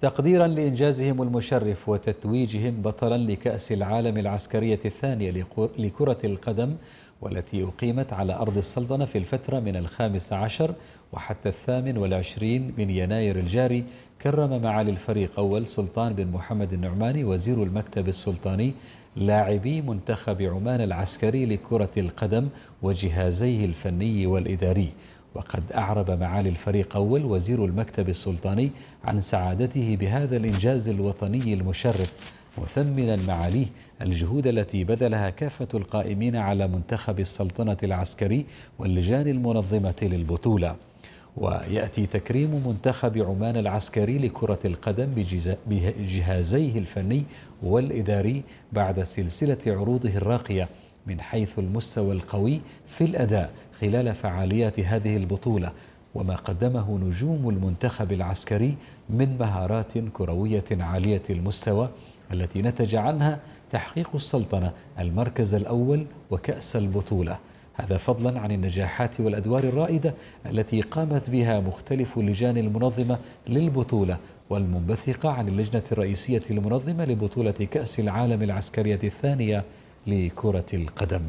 تقديرا لإنجازهم المشرف وتتويجهم بطلا لكأس العالم العسكرية الثانية لكرة القدم والتي أقيمت على أرض السلطنة في الفترة من الخامس عشر وحتى الثامن والعشرين من يناير الجاري كرم معالي الفريق أول سلطان بن محمد النعماني وزير المكتب السلطاني لاعبي منتخب عمان العسكري لكرة القدم وجهازيه الفني والإداري وقد أعرب معالي الفريق أول وزير المكتب السلطاني عن سعادته بهذا الإنجاز الوطني المشرف مثمنا معاليه الجهود التي بذلها كافة القائمين على منتخب السلطنة العسكري واللجان المنظمة للبطولة ويأتي تكريم منتخب عمان العسكري لكرة القدم بجهازيه الفني والإداري بعد سلسلة عروضه الراقية من حيث المستوى القوي في الأداء خلال فعاليات هذه البطولة وما قدمه نجوم المنتخب العسكري من مهارات كروية عالية المستوى التي نتج عنها تحقيق السلطنة المركز الأول وكأس البطولة هذا فضلا عن النجاحات والأدوار الرائدة التي قامت بها مختلف اللجان المنظمة للبطولة والمنبثقة عن اللجنة الرئيسية المنظمة لبطولة كأس العالم العسكرية الثانية لكرة القدم